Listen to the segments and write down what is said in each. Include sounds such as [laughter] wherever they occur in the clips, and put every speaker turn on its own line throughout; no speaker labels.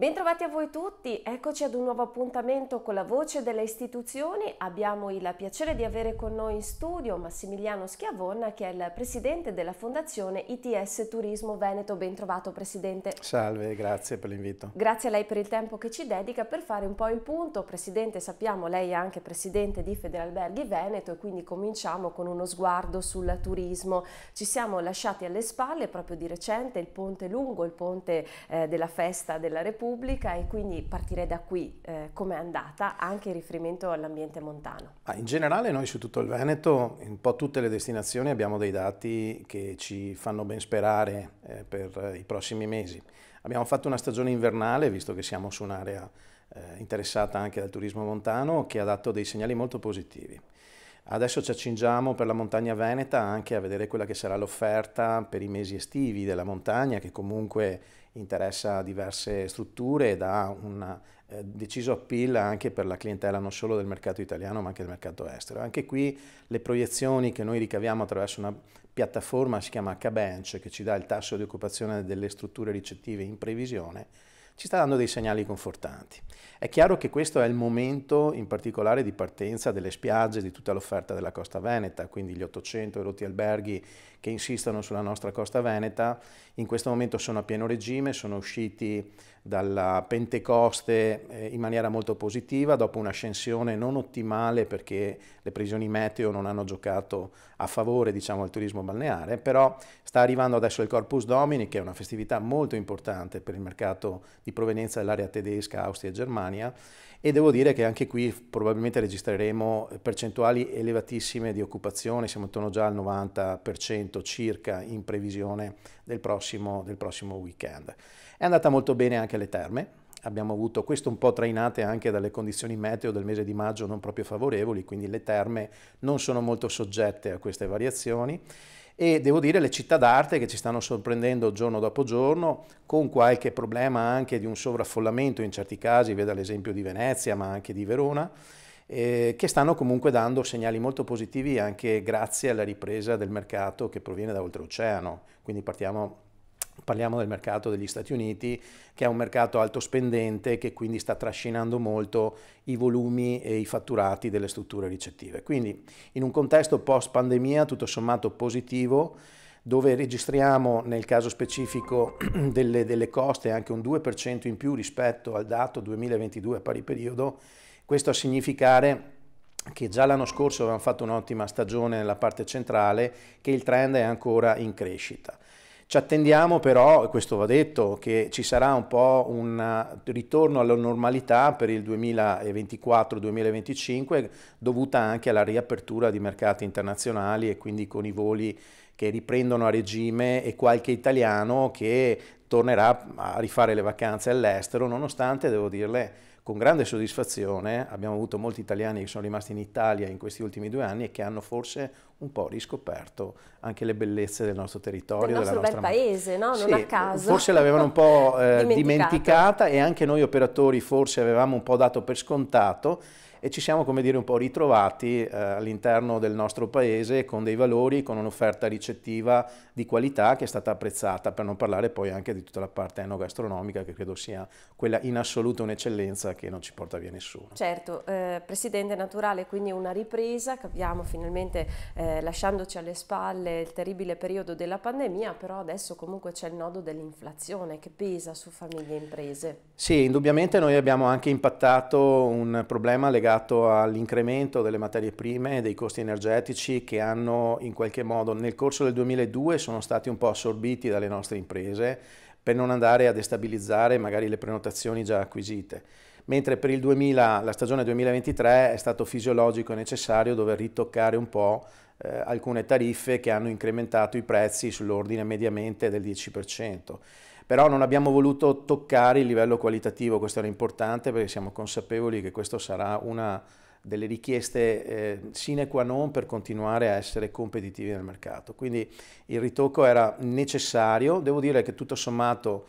Bentrovati a voi tutti, eccoci ad un nuovo appuntamento con la voce delle istituzioni. Abbiamo il piacere di avere con noi in studio Massimiliano Schiavonna che è il presidente della fondazione ITS Turismo Veneto. Bentrovato presidente.
Salve, grazie per l'invito.
Grazie a lei per il tempo che ci dedica per fare un po' il punto. Presidente, sappiamo lei è anche presidente di Federalberghi Veneto e quindi cominciamo con uno sguardo sul turismo. Ci siamo lasciati alle spalle proprio di recente il ponte lungo, il ponte eh, della festa della Repubblica pubblica e quindi partirei da qui, eh, come è andata anche in riferimento all'ambiente montano?
Ah, in generale noi su tutto il Veneto, in un po' tutte le destinazioni abbiamo dei dati che ci fanno ben sperare eh, per eh, i prossimi mesi. Abbiamo fatto una stagione invernale, visto che siamo su un'area eh, interessata anche dal turismo montano, che ha dato dei segnali molto positivi. Adesso ci accingiamo per la montagna veneta anche a vedere quella che sarà l'offerta per i mesi estivi della montagna, che comunque interessa diverse strutture ed ha un eh, deciso appeal anche per la clientela non solo del mercato italiano ma anche del mercato estero. Anche qui le proiezioni che noi ricaviamo attraverso una piattaforma si chiama Cabench che ci dà il tasso di occupazione delle strutture ricettive in previsione ci sta dando dei segnali confortanti. È chiaro che questo è il momento in particolare di partenza delle spiagge, di tutta l'offerta della costa veneta, quindi gli 800 erotti alberghi che insistono sulla nostra costa veneta. In questo momento sono a pieno regime, sono usciti dalla Pentecoste eh, in maniera molto positiva, dopo un'ascensione non ottimale perché le previsioni meteo non hanno giocato a favore diciamo, al turismo balneare, però sta arrivando adesso il Corpus Domini, che è una festività molto importante per il mercato di provenienza dell'area tedesca, Austria e Germania, e devo dire che anche qui probabilmente registreremo percentuali elevatissime di occupazione, siamo intorno già al 90% 10% circa in previsione del prossimo, del prossimo weekend. È andata molto bene anche le terme, abbiamo avuto questo un po' trainate anche dalle condizioni meteo del mese di maggio non proprio favorevoli, quindi le terme non sono molto soggette a queste variazioni e devo dire le città d'arte che ci stanno sorprendendo giorno dopo giorno con qualche problema anche di un sovraffollamento in certi casi, veda l'esempio di Venezia ma anche di Verona eh, che stanno comunque dando segnali molto positivi anche grazie alla ripresa del mercato che proviene da oltreoceano. Quindi partiamo Parliamo del mercato degli Stati Uniti, che è un mercato alto spendente, che quindi sta trascinando molto i volumi e i fatturati delle strutture ricettive. Quindi in un contesto post pandemia tutto sommato positivo, dove registriamo nel caso specifico [clears throat] delle, delle coste anche un 2% in più rispetto al dato 2022 a pari periodo, questo a significare che già l'anno scorso avevamo fatto un'ottima stagione nella parte centrale, che il trend è ancora in crescita. Ci attendiamo però, e questo va detto, che ci sarà un po' un ritorno alla normalità per il 2024-2025 dovuta anche alla riapertura di mercati internazionali e quindi con i voli che riprendono a regime e qualche italiano che tornerà a rifare le vacanze all'estero, nonostante, devo dirle, con grande soddisfazione abbiamo avuto molti italiani che sono rimasti in Italia in questi ultimi due anni e che hanno forse un po' riscoperto anche le bellezze del nostro territorio. Del nostro bel
paese, no? Non sì, a caso. Forse l'avevano un
po' eh, [laughs] dimenticata e anche noi operatori forse avevamo un po' dato per scontato e ci siamo come dire un po' ritrovati eh, all'interno del nostro paese con dei valori, con un'offerta ricettiva di qualità che è stata apprezzata, per non parlare poi anche di tutta la parte enogastronomica che credo sia quella in assoluto un'eccellenza che non ci porta via nessuno.
Certo, eh, Presidente Naturale, quindi una ripresa che abbiamo finalmente eh, lasciandoci alle spalle il terribile periodo della pandemia, però adesso comunque c'è il nodo dell'inflazione che pesa su famiglie e imprese.
Sì, indubbiamente noi abbiamo anche impattato un problema legato legato all'incremento delle materie prime e dei costi energetici che hanno in qualche modo nel corso del 2002 sono stati un po' assorbiti dalle nostre imprese per non andare a destabilizzare magari le prenotazioni già acquisite. Mentre per 2000, la stagione 2023 è stato fisiologico e necessario dover ritoccare un po' eh, alcune tariffe che hanno incrementato i prezzi sull'ordine mediamente del 10% però non abbiamo voluto toccare il livello qualitativo, questo era importante perché siamo consapevoli che questa sarà una delle richieste eh, sine qua non per continuare a essere competitivi nel mercato. Quindi il ritocco era necessario, devo dire che tutto sommato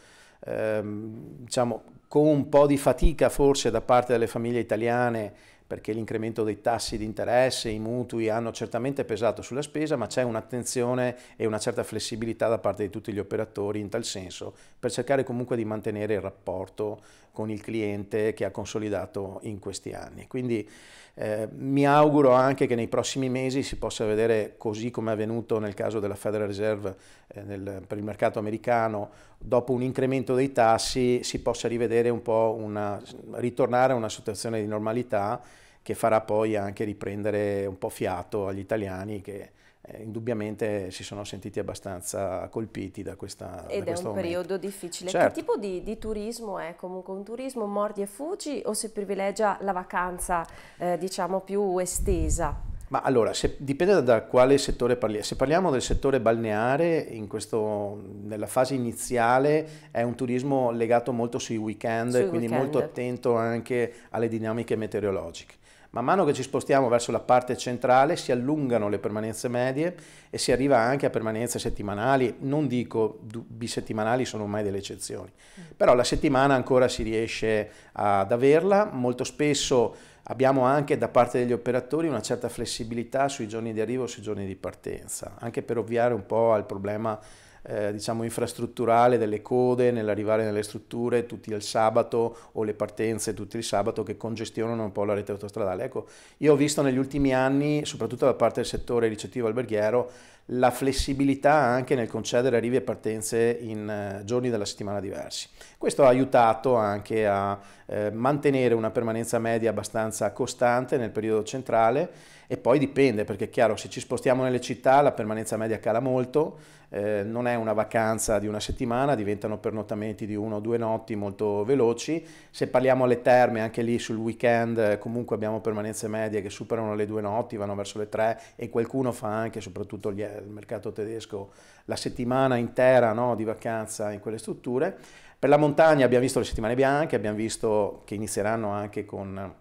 ehm, diciamo, con un po' di fatica forse da parte delle famiglie italiane perché l'incremento dei tassi di interesse, i mutui hanno certamente pesato sulla spesa, ma c'è un'attenzione e una certa flessibilità da parte di tutti gli operatori in tal senso, per cercare comunque di mantenere il rapporto con il cliente che ha consolidato in questi anni. Quindi eh, mi auguro anche che nei prossimi mesi si possa vedere, così come è avvenuto nel caso della Federal Reserve eh, nel, per il mercato americano, dopo un incremento dei tassi si possa rivedere un po' una, ritornare a una situazione di normalità che farà poi anche riprendere un po' fiato agli italiani che eh, indubbiamente si sono sentiti abbastanza colpiti da questa Ed da è un momento. periodo
difficile. Certo. Che tipo di, di, turismo è? Comunque un turismo mordi e fuggi o si privilegia la vacanza eh, diciamo più estesa?
Ma allora, se, dipende da quale settore parliamo. Se parliamo del settore balneare, questo, nella fase iniziale è un turismo legato molto sui weekend, sui quindi weekend. molto attento anche alle dinamiche meteorologiche. Man mano che ci spostiamo verso la parte centrale si allungano le permanenze medie e si arriva anche a permanenze settimanali, non dico bisettimanali sono mai delle eccezioni, mm. però la settimana ancora si riesce ad averla, molto spesso abbiamo anche da parte degli operatori una certa flessibilità sui giorni di arrivo e sui giorni di partenza, anche per ovviare un po' al problema eh, diciamo infrastrutturale delle code nell'arrivare nelle strutture tutti il sabato o le partenze tutti il sabato che congestionano un po' la rete autostradale. Ecco, io ho visto negli ultimi anni, soprattutto da parte del settore ricettivo alberghiero, la flessibilità anche nel concedere arrivi e partenze in eh, giorni della settimana diversi. Questo ha aiutato anche a eh, mantenere una permanenza media abbastanza costante nel periodo centrale e poi dipende perché è chiaro se ci spostiamo nelle città la permanenza media cala molto, eh, non è una vacanza di una settimana, diventano pernottamenti di uno o due notti molto veloci, se parliamo alle terme anche lì sul weekend eh, comunque abbiamo permanenze medie che superano le due notti, vanno verso le tre e qualcuno fa anche soprattutto gli, eh, il mercato tedesco la settimana intera no, di vacanza in quelle strutture. Per la montagna abbiamo visto le settimane bianche, abbiamo visto che inizieranno anche con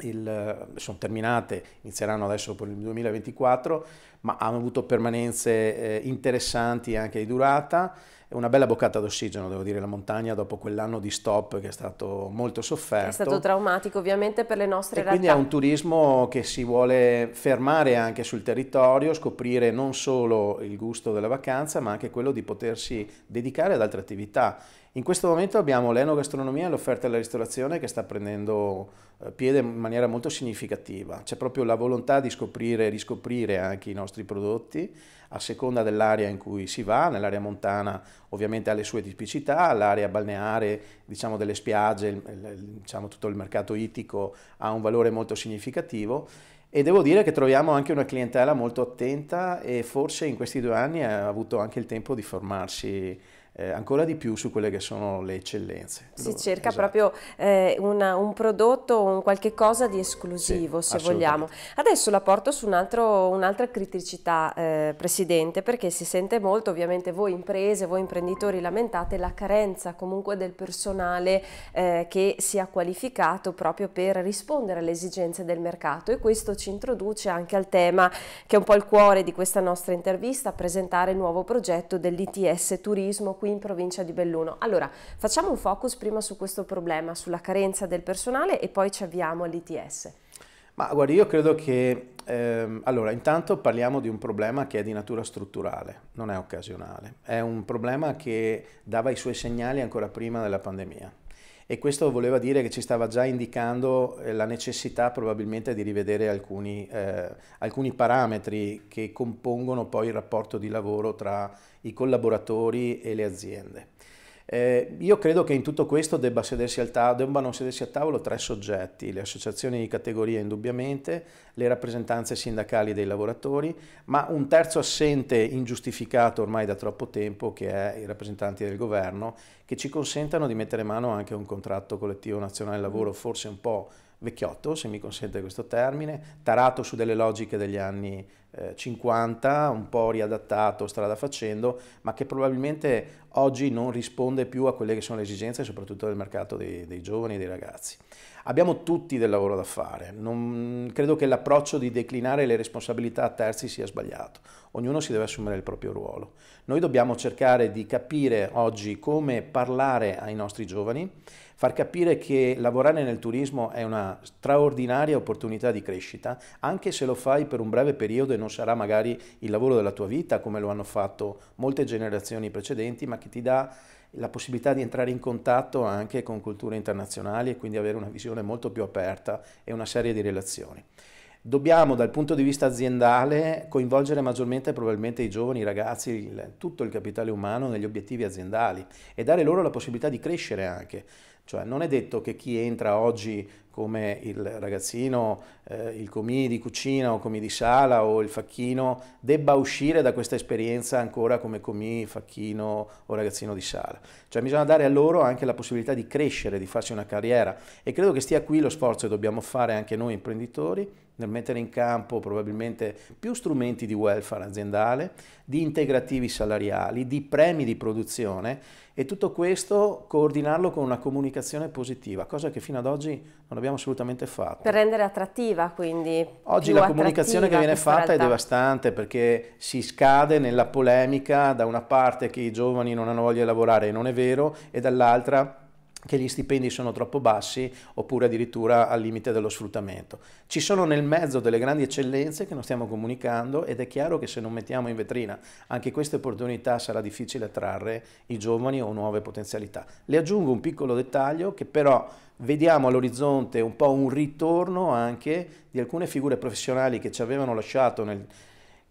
il, eh, sono terminate, inizieranno adesso per il 2024, ma hanno avuto permanenze eh, interessanti anche di durata, una bella boccata d'ossigeno, devo dire, la montagna dopo quell'anno di stop che è stato molto sofferto. È stato
traumatico ovviamente per le nostre e realtà. Quindi è un
turismo che si vuole fermare anche sul territorio, scoprire non solo il gusto della vacanza, ma anche quello di potersi dedicare ad altre attività in questo momento abbiamo l'enogastronomia e l'offerta della ristorazione che sta prendendo eh, piede in maniera molto significativa. C'è proprio la volontà di scoprire e riscoprire anche i nostri prodotti a seconda dell'area in cui si va, nell'area montana ovviamente ha le sue tipicità, l'area balneare diciamo, delle spiagge, diciamo, tutto il mercato ittico ha un valore molto significativo e devo dire che troviamo anche una clientela molto attenta e forse in questi due anni ha avuto anche il tempo di formarsi eh, ancora di più su quelle che sono le eccellenze. Si Dove, cerca esatto. proprio
eh, una, un prodotto, un qualche cosa di esclusivo sì, se vogliamo. Adesso la porto su un'altra criticità, eh, Presidente, perché si sente molto, ovviamente voi imprese, voi imprenditori lamentate la carenza comunque del personale eh, che sia qualificato proprio per rispondere alle esigenze del mercato e questo ci introduce anche al tema che è un po' il cuore di questa nostra intervista, presentare il nuovo progetto dell'ITS Turismo qui in provincia di Belluno. Allora, facciamo un focus prima su questo problema, sulla carenza del personale e poi ci avviamo all'ITS.
Ma guardi, io credo che Ehm, allora, intanto parliamo di un problema che è di natura strutturale, non è occasionale. È un problema che dava i suoi segnali ancora prima della pandemia e questo voleva dire che ci stava già indicando eh, la necessità probabilmente di rivedere alcuni, eh, alcuni parametri che compongono poi il rapporto di lavoro tra i collaboratori e le aziende. Eh, io credo che in tutto questo debba sedersi al tavolo, debbano sedersi al tavolo tre soggetti, le associazioni di categoria indubbiamente, le rappresentanze sindacali dei lavoratori, ma un terzo assente ingiustificato ormai da troppo tempo che è i rappresentanti del governo che ci consentano di mettere mano anche a un contratto collettivo nazionale lavoro forse un po' vecchiotto, se mi consente questo termine, tarato su delle logiche degli anni eh, 50, un po' riadattato, strada facendo, ma che probabilmente oggi non risponde più a quelle che sono le esigenze soprattutto del mercato dei, dei giovani e dei ragazzi. Abbiamo tutti del lavoro da fare, non, credo che l'approccio di declinare le responsabilità a terzi sia sbagliato, ognuno si deve assumere il proprio ruolo. Noi dobbiamo cercare di capire oggi come parlare ai nostri giovani, far capire che lavorare nel turismo è una straordinaria opportunità di crescita, anche se lo fai per un breve periodo e non sarà magari il lavoro della tua vita come lo hanno fatto molte generazioni precedenti, ma che ti dà la possibilità di entrare in contatto anche con culture internazionali e quindi avere una visione molto più aperta e una serie di relazioni. Dobbiamo dal punto di vista aziendale coinvolgere maggiormente probabilmente i giovani, i ragazzi, il, tutto il capitale umano negli obiettivi aziendali e dare loro la possibilità di crescere anche. Cioè non è detto che chi entra oggi come il ragazzino, eh, il comì di cucina o comì di sala o il facchino debba uscire da questa esperienza ancora come comì, facchino o ragazzino di sala. Cioè bisogna dare a loro anche la possibilità di crescere, di farsi una carriera e credo che stia qui lo sforzo che dobbiamo fare anche noi imprenditori nel mettere in campo probabilmente più strumenti di welfare aziendale, di integrativi salariali, di premi di produzione e tutto questo coordinarlo con una comunicazione comunicazione positiva, cosa che fino ad oggi non abbiamo assolutamente fatto.
Per rendere attrattiva quindi. Oggi la comunicazione che viene fatta realtà. è
devastante perché si scade nella polemica da una parte che i giovani non hanno voglia di lavorare e non è vero e dall'altra che gli stipendi sono troppo bassi oppure addirittura al limite dello sfruttamento. Ci sono nel mezzo delle grandi eccellenze che non stiamo comunicando ed è chiaro che se non mettiamo in vetrina anche queste opportunità sarà difficile attrarre i giovani o nuove potenzialità. Le aggiungo un piccolo dettaglio che però vediamo all'orizzonte un po' un ritorno anche di alcune figure professionali che ci avevano lasciato nel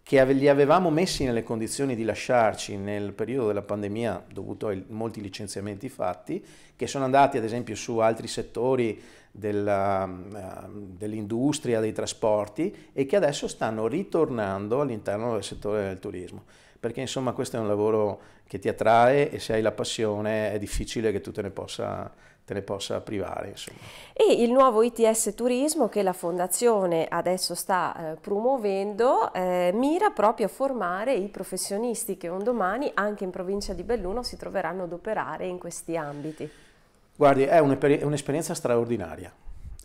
che li avevamo messi nelle condizioni di lasciarci nel periodo della pandemia dovuto ai molti licenziamenti fatti, che sono andati ad esempio su altri settori ehm, dell'industria, dei trasporti e che adesso stanno ritornando all'interno del settore del turismo. Perché insomma questo è un lavoro che ti attrae e se hai la passione è difficile che tu te ne possa te ne possa privare. Insomma.
E il nuovo ITS Turismo che la Fondazione adesso sta eh, promuovendo eh, mira proprio a formare i professionisti che un domani anche in provincia di Belluno si troveranno ad operare in questi ambiti.
Guardi, è un'esperienza straordinaria.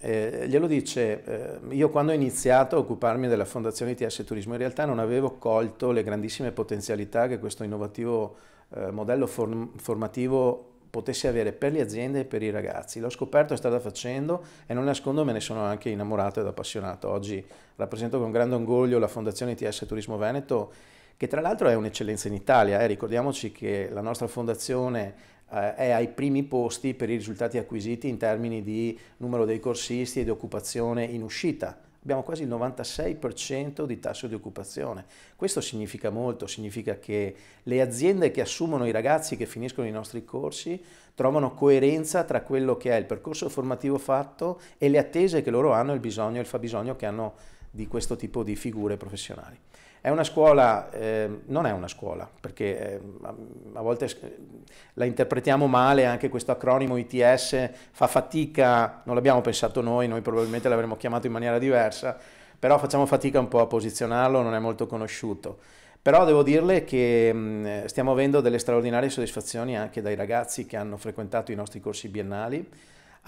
Eh, glielo dice, eh, io quando ho iniziato a occuparmi della Fondazione ITS Turismo in realtà non avevo colto le grandissime potenzialità che questo innovativo eh, modello form formativo potesse avere per le aziende e per i ragazzi. L'ho scoperto e stata facendo e non nascondo me ne sono anche innamorato ed appassionato. Oggi rappresento con grande orgoglio la Fondazione ITS Turismo Veneto che tra l'altro è un'eccellenza in Italia. Eh. Ricordiamoci che la nostra fondazione eh, è ai primi posti per i risultati acquisiti in termini di numero dei corsisti e di occupazione in uscita abbiamo quasi il 96% di tasso di occupazione. Questo significa molto, significa che le aziende che assumono i ragazzi che finiscono i nostri corsi trovano coerenza tra quello che è il percorso formativo fatto e le attese che loro hanno, il bisogno e il fabbisogno che hanno di questo tipo di figure professionali. È una scuola, eh, non è una scuola, perché eh, a volte la interpretiamo male, anche questo acronimo ITS fa fatica, non l'abbiamo pensato noi, noi probabilmente l'avremmo chiamato in maniera diversa, però facciamo fatica un po' a posizionarlo, non è molto conosciuto. Però devo dirle che mh, mm, stiamo avendo delle straordinarie soddisfazioni anche dai ragazzi che hanno frequentato i nostri corsi biennali,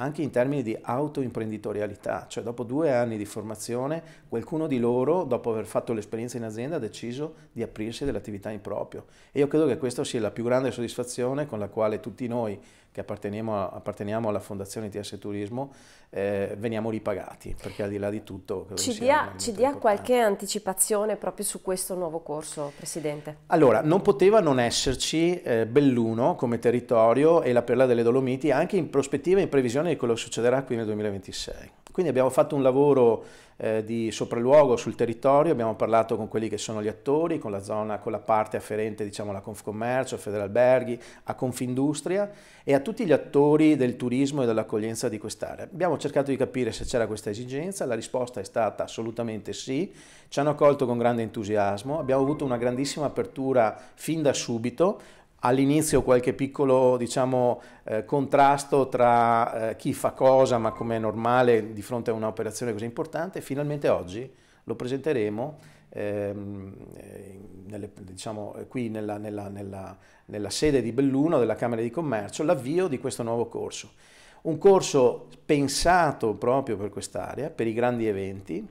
anche in termini di autoimprenditorialità, cioè dopo due anni di formazione qualcuno di loro, dopo aver fatto l'esperienza in azienda, ha deciso di aprirsi dell'attività in proprio. E io credo che questa sia la più grande soddisfazione con la quale tutti noi che apparteniamo, apparteniamo alla Fondazione TS Turismo, eh, veniamo ripagati, perché al di là di tutto... Ci dia, ci
dia qualche anticipazione proprio su questo nuovo corso, Presidente?
Allora, non poteva non esserci eh, Belluno come territorio e la Perla delle Dolomiti, anche in prospettiva e in previsione di quello che succederà qui nel 2026. Quindi abbiamo fatto un lavoro eh, di sopralluogo sul territorio, abbiamo parlato con quelli che sono gli attori, con la zona, con la parte afferente diciamo alla Confcommercio, a Federalberghi, a Confindustria e a tutti gli attori del turismo e dell'accoglienza di quest'area. Abbiamo cercato di capire se c'era questa esigenza, la risposta è stata assolutamente sì, ci hanno accolto con grande entusiasmo, abbiamo avuto una grandissima apertura fin da subito, all'inizio qualche piccolo diciamo, eh, contrasto tra eh, chi fa cosa, ma come è normale di fronte a un'operazione così importante, finalmente oggi lo presenteremo ehm, eh, nelle, diciamo, eh, qui nella, nella, nella, nella sede di Belluno della Camera di Commercio, l'avvio di questo nuovo corso. Un corso pensato proprio per quest'area, per i grandi eventi,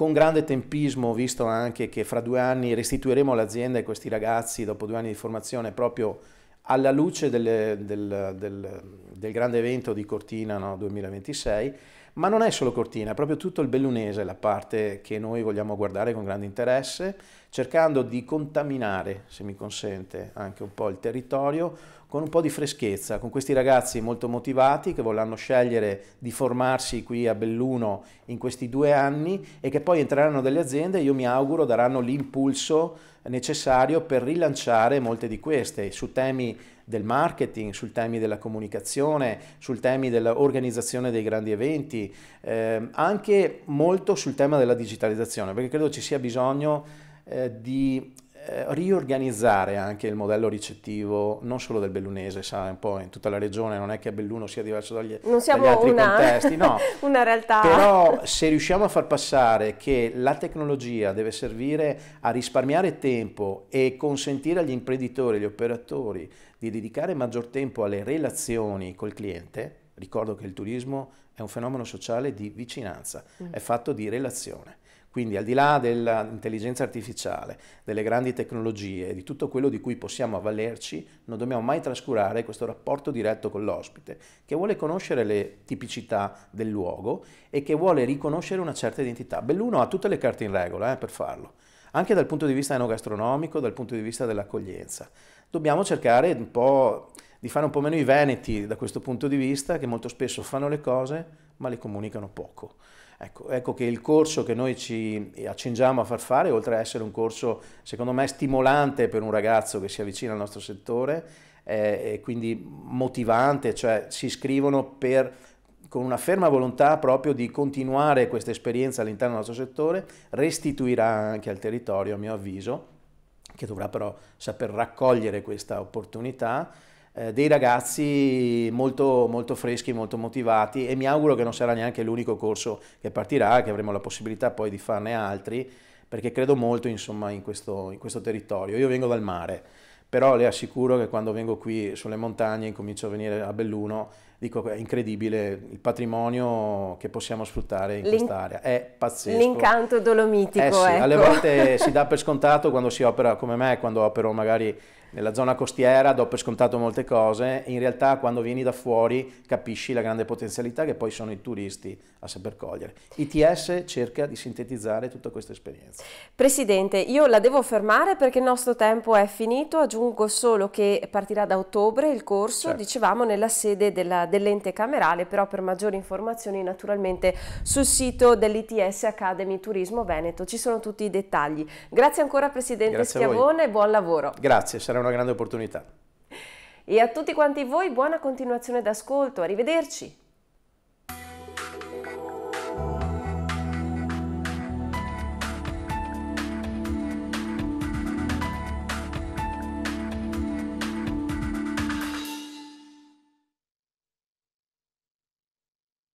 con grande tempismo, visto anche che fra due anni restituiremo l'azienda e questi ragazzi, dopo due anni di formazione, proprio alla luce delle, del, del, del, grande evento di Cortina no, 2026, ma non è solo Cortina, è proprio tutto il bellunese la parte che noi vogliamo guardare con grande interesse, cercando di contaminare, se mi consente, anche un po' il territorio, con un po' di freschezza, con questi ragazzi molto motivati che vorranno scegliere di formarsi qui a Belluno in questi due anni e che poi entreranno delle aziende e io mi auguro daranno l'impulso necessario per rilanciare molte di queste su temi del marketing, sul temi della comunicazione, sul temi dell'organizzazione dei grandi eventi, eh, anche molto sul tema della digitalizzazione, perché credo ci sia bisogno eh, di eh, riorganizzare anche il modello ricettivo non solo del bellunese, sa, un po' in tutta la regione, non è che Belluno sia diverso dagli, dagli altri una, contesti, no. [laughs]
una realtà. Però
se riusciamo a far passare che la tecnologia deve servire a risparmiare tempo e consentire agli imprenditori, agli operatori di dedicare maggior tempo alle relazioni col cliente, ricordo che il turismo è un fenomeno sociale di vicinanza, mm. è fatto di relazione. Quindi al di là dell'intelligenza artificiale, delle grandi tecnologie, di tutto quello di cui possiamo avvalerci, non dobbiamo mai trascurare questo rapporto diretto con l'ospite, che vuole conoscere le tipicità del luogo e che vuole riconoscere una certa identità. Belluno ha tutte le carte in regola eh, per farlo, anche dal punto di vista enogastronomico, dal punto di vista dell'accoglienza. Dobbiamo cercare un po' di fare un po' meno i veneti da questo punto di vista, che molto spesso fanno le cose ma le comunicano poco. Ecco, ecco, che il corso che noi ci accingiamo a far fare, oltre a essere un corso secondo me stimolante per un ragazzo che si avvicina al nostro settore, eh, e quindi motivante, cioè si iscrivono per con una ferma volontà proprio di continuare questa esperienza all'interno del nostro settore, restituirà anche al territorio, a mio avviso, che dovrà però saper raccogliere questa opportunità eh, dei ragazzi molto, molto freschi, molto motivati e mi auguro che non sarà neanche l'unico corso che partirà, che avremo la possibilità poi di farne altri, perché credo molto insomma, in, questo, in questo territorio. Io vengo dal mare, però le assicuro che quando vengo qui sulle montagne, incomincio a venire a Belluno, dico è incredibile il patrimonio che possiamo sfruttare in quest'area, è pazzesco. L'incanto
dolomitico. Eh sì, ecco. Alle volte [laughs] si dà
per scontato quando si opera come me, quando opero magari nella zona costiera, do per scontato molte cose, in realtà quando vieni da fuori capisci la grande potenzialità che poi sono i turisti a saper cogliere. ITS cerca di sintetizzare tutta questa esperienza.
Presidente, io la devo fermare perché il nostro tempo è finito, aggiungo solo che partirà da ottobre il corso, certo. dicevamo, nella sede della dell'ente camerale, però per maggiori informazioni naturalmente sul sito dell'ITS Academy Turismo Veneto ci sono tutti i dettagli. Grazie ancora Presidente Grazie Schiavone, buon lavoro.
Grazie, sarà una grande opportunità.
E a tutti quanti voi buona continuazione d'ascolto, arrivederci.